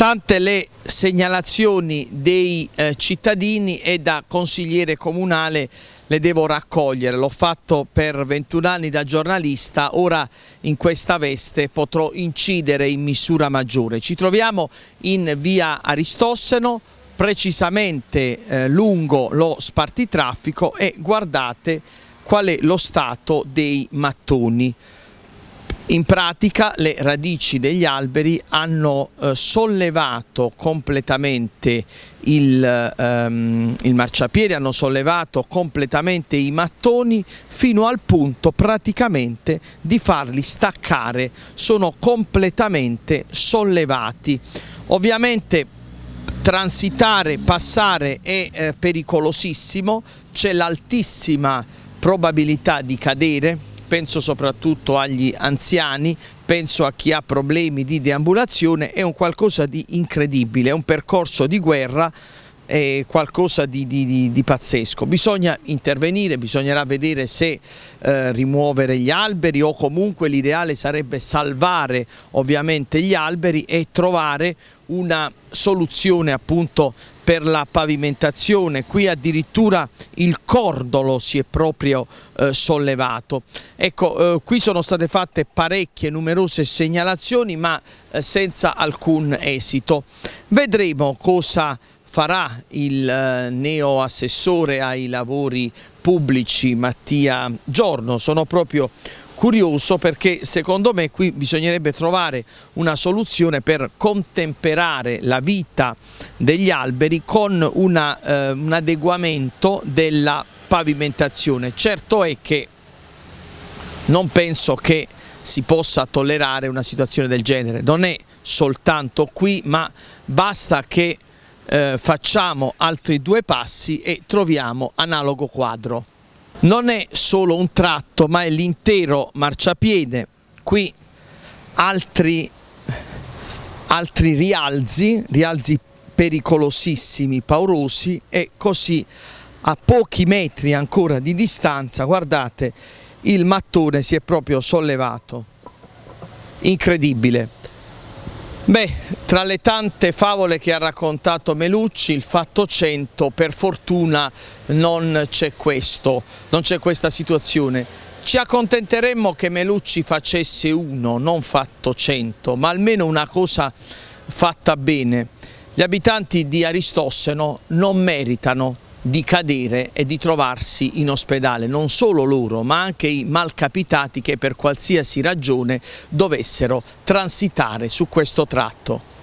tante le segnalazioni dei eh, cittadini e da consigliere comunale le devo raccogliere, l'ho fatto per 21 anni da giornalista, ora in questa veste potrò incidere in misura maggiore. Ci troviamo in via Aristosseno, precisamente eh, lungo lo spartitraffico e guardate qual è lo stato dei mattoni. In pratica le radici degli alberi hanno eh, sollevato completamente il, ehm, il, marciapiede, hanno sollevato completamente i mattoni fino al punto praticamente di farli staccare, sono completamente sollevati. Ovviamente transitare, passare è eh, pericolosissimo, c'è l'altissima probabilità di cadere, penso soprattutto agli anziani, penso a chi ha problemi di deambulazione, è un qualcosa di incredibile, è un percorso di guerra è qualcosa di, di, di, pazzesco. Bisogna intervenire, bisognerà vedere se eh, rimuovere gli alberi o comunque l'ideale sarebbe salvare ovviamente gli alberi e trovare una soluzione appunto per la pavimentazione, qui addirittura il cordolo si è proprio eh, sollevato. Ecco, eh, qui sono state fatte parecchie, numerose segnalazioni ma eh, senza alcun esito. Vedremo cosa farà il eh, neo assessore ai lavori pubblici Mattia Giorno, sono proprio curioso perché secondo me qui bisognerebbe trovare una soluzione per contemperare la vita degli alberi con una, eh, un adeguamento della pavimentazione. Certo è che non penso che si possa tollerare una situazione del genere, non è soltanto qui ma basta che eh, facciamo altri due passi e troviamo analogo quadro non è solo un tratto ma è l'intero marciapiede qui altri, altri rialzi rialzi pericolosissimi paurosi e così a pochi metri ancora di distanza guardate il mattone si è proprio sollevato incredibile Beh, tra le tante favole che ha raccontato Melucci, il fatto 100, per fortuna non c'è questo, non c'è questa situazione. Ci accontenteremmo che Melucci facesse uno, non fatto 100, ma almeno una cosa fatta bene. Gli abitanti di Aristosseno non meritano di cadere e di trovarsi in ospedale, non solo loro ma anche i malcapitati che per qualsiasi ragione dovessero transitare su questo tratto.